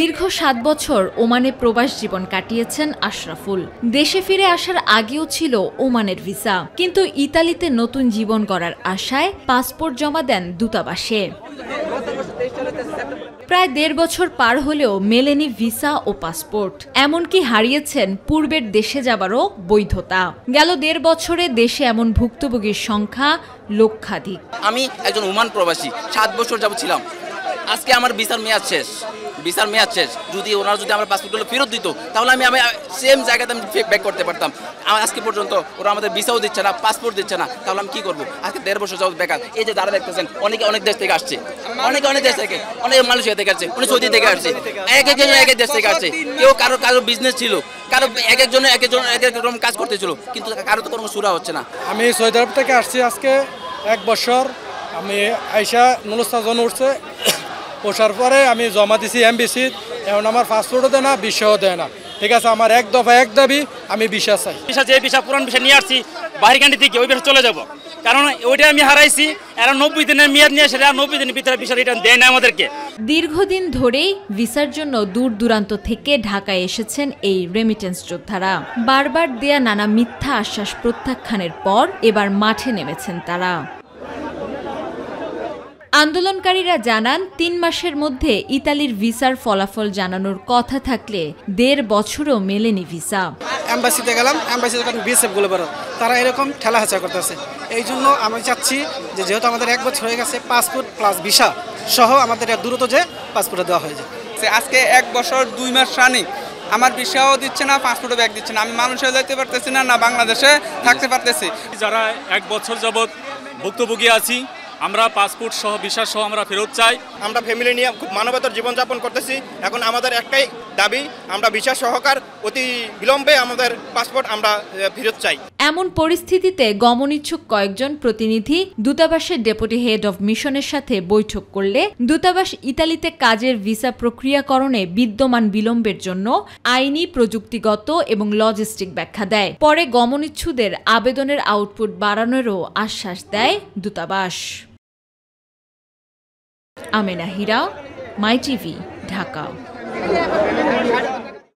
দীর্ঘ সাত বছর ওমানে প্রবাস জীবন কাটিয়েছেন আশরাফুল দেশে ফিরে আসার আগেও ছিল ওমানের ভিসা কিন্তু ইতালিতে নতুন জীবন গড়ার আশায় পাসপোর্ট জমা দেন দূতাবাসে প্রায় দেড় বছর পার হলেও মেলেনি ভিসা ও পাসপোর্ট এমনকি হারিয়েছেন পূর্বের দেশে যাবারও বৈধতা গেল দেড় বছরে দেশে এমন ভুক্তভোগীর সংখ্যা লক্ষাধিক আমি একজন ওমান প্রবাসী সাত বছর যাব ছিলাম আজকে আমার ভিসার মেয়াদ শেষ বিচার মেয়াদ শেষ যদি ওনারা যদি আমার পাসপোর্টগুলো ফেরত দিত তাহলে আমি আমি সেম জায়গাতে আমি ব্যাক করতে পারতাম আমার আজকে পর্যন্ত ওরা আমাদের ভিসাও দিচ্ছে না পাসপোর্ট দিচ্ছে না তাহলে আমি কী করবো আজকে দেড় বছর যাবো বেকার এই যে দাঁড়া দেখতেছেন অনেকে অনেক দেশ থেকে আসছে অনেকে অনেক দেশ থেকে অনেক মালয়েশিয়া থেকে আসছে উনি সৌদি থেকে আসছে এক একজন এক এক দেশ থেকে আসছে কেউ কারো কারো বিজনেস ছিল কারো এক একজন এক একজন এক এক রকম কাজ করতেছিল কিন্তু কারো তো কোনো সুরা হচ্ছে না আমি সৌদি আরব থেকে আসছি আজকে এক বছর আমি আয়সা নুলস্তা জন উঠছে পোষার পরে আমি জমা দিছি এমবিসি এখন আমার পাসপোর্টও দেয় না বিশ্বও দেয় না ঠিক আছে আমার এক দফা এক দাবি আমি বিশ্বাস চাই বিশ্বাস যে বিশ্বাস পুরান বিষয় নিয়ে আসছি বাহির কান্ডি থেকে ওই বিষয় চলে যাব কারণ ওইটা আমি হারাইছি এরা নব্বই দিনের মেয়াদ নিয়ে সেটা নব্বই দিনের ভিতরে ভিসা রিটার্ন দেয় না আমাদেরকে দীর্ঘদিন ধরেই ভিসার জন্য দূর দূরান্ত থেকে ঢাকায় এসেছেন এই রেমিটেন্স যোদ্ধারা বারবার দেয়া নানা মিথ্যা আশ্বাস প্রত্যাখ্যানের পর এবার মাঠে নেমেছেন তারা আন্দোলনকারীরা জানান তিন মাসের মধ্যে ইতালির ভিসার ফলাফল জানানোর কথা থাকলে দেড় বছরও মেলেনি ভিসা এম্বাসিতে গেলাম অ্যাম্বাসিতে বিএসএফ গুলো বেরো তারা এরকম ঠেলা হাঁচা করতেছে এই জন্য আমি চাচ্ছি যে যেহেতু আমাদের এক বছর হয়ে গেছে পাসপোর্ট প্লাস ভিসা সহ আমাদের দ্রুত যে পাসপোর্টটা দেওয়া হয়ে যায় আজকে এক বছর দুই মাস রানি আমার ভিসাও দিচ্ছে না পাসপোর্টও ব্যাগ দিচ্ছে না আমি মানুষের যেতে পারতেছি না না বাংলাদেশে থাকতে পারতেছি যারা এক বছর যাবৎ ভুক্তভোগী আছি আমরা পাসপোর্ট সহ ভিসা সহ আমরা ফেরত চাই আমরা ফ্যামিলি নিয়ে খুব মানবতার জীবনযাপন করতেছি এখন আমাদের একটাই দাবি আমরা ভিসা সহকার অতি বিলম্বে আমাদের পাসপোর্ট আমরা ফেরত চাই এমন পরিস্থিতিতে গমন ইচ্ছুক কয়েকজন প্রতিনিধি দূতাবাসের ডেপুটি হেড অব মিশনের সাথে বৈঠক করলে দূতাবাস ইতালিতে কাজের ভিসা প্রক্রিয়াকরণে বিদ্যমান বিলম্বের জন্য আইনি প্রযুক্তিগত এবং লজিস্টিক ব্যাখ্যা দেয় পরে গমন ইচ্ছুদের আবেদনের আউটপুট বাড়ানোরও আশ্বাস দেয় দূতাবাস আমেনা হীরা মাই টিভি ঢাকা